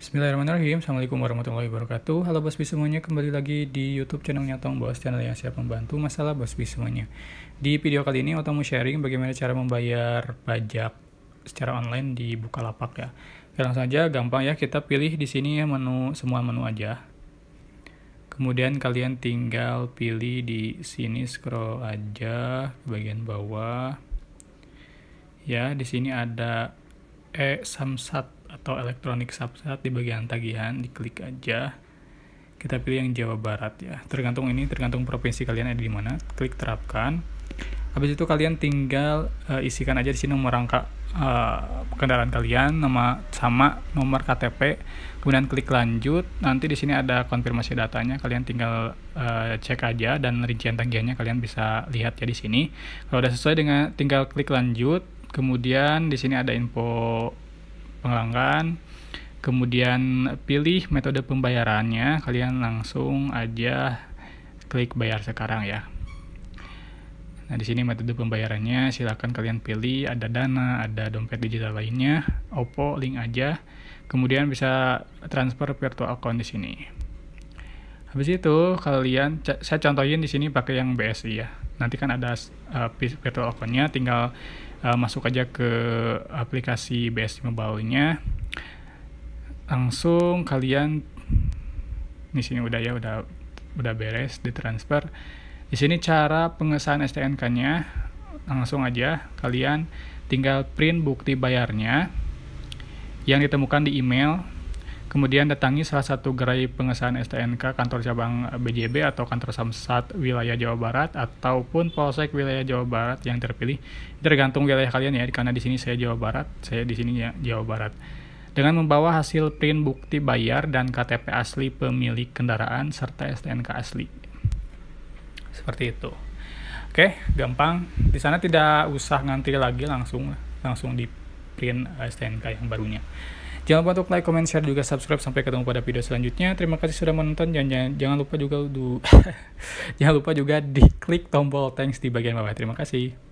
Bismillahirrahmanirrahim Assalamualaikum warahmatullahi wabarakatuh Halo bos semuanya Kembali lagi di Youtube channel Nyatong Bos Channel yang siap membantu masalah bos semuanya Di video kali ini Otom sharing bagaimana cara membayar pajak secara online di Bukalapak ya Oke, langsung aja gampang ya kita pilih di sini ya menu semua menu aja kemudian kalian tinggal pilih di sini scroll aja ke bagian bawah ya di sini ada e samsat atau elektronik subset di bagian tagihan diklik aja kita pilih yang Jawa Barat ya tergantung ini tergantung provinsi kalian ada di mana klik terapkan habis itu kalian tinggal uh, isikan aja di sini nomor rangka uh, kendaraan kalian nama sama nomor KTP kemudian klik lanjut nanti di sini ada konfirmasi datanya kalian tinggal uh, cek aja dan rincian tagihannya kalian bisa lihat ya di sini kalau udah sesuai dengan tinggal klik lanjut kemudian di sini ada info pelanggan kemudian pilih metode pembayarannya kalian langsung aja klik bayar sekarang ya nah di sini metode pembayarannya silahkan kalian pilih ada dana ada dompet digital lainnya Oppo link aja kemudian bisa transfer virtual account di sini habis itu kalian saya contohin di sini pakai yang BSI ya nanti kan ada uh, virtual account-nya tinggal uh, masuk aja ke aplikasi BSD mobile-nya langsung kalian di sini udah ya udah udah beres ditransfer di sini cara pengesahan STNK-nya langsung aja kalian tinggal print bukti bayarnya yang ditemukan di email Kemudian datangi salah satu gerai pengesahan STNK kantor cabang BJB eh, atau kantor Samsat wilayah Jawa Barat ataupun Polsek wilayah Jawa Barat yang terpilih. Tergantung wilayah kalian ya, karena di sini saya Jawa Barat, saya di sini ya Jawa Barat. Dengan membawa hasil print bukti bayar dan KTP asli pemilik kendaraan serta STNK asli. Seperti itu. Oke, gampang. Di sana tidak usah ngantri lagi langsung langsung di print eh, STNK yang barunya. Jangan lupa untuk like, comment, share, juga subscribe. Sampai ketemu pada video selanjutnya. Terima kasih sudah menonton. Jangan, jangan, jangan lupa juga du, jangan lupa juga di klik tombol thanks di bagian bawah. Terima kasih.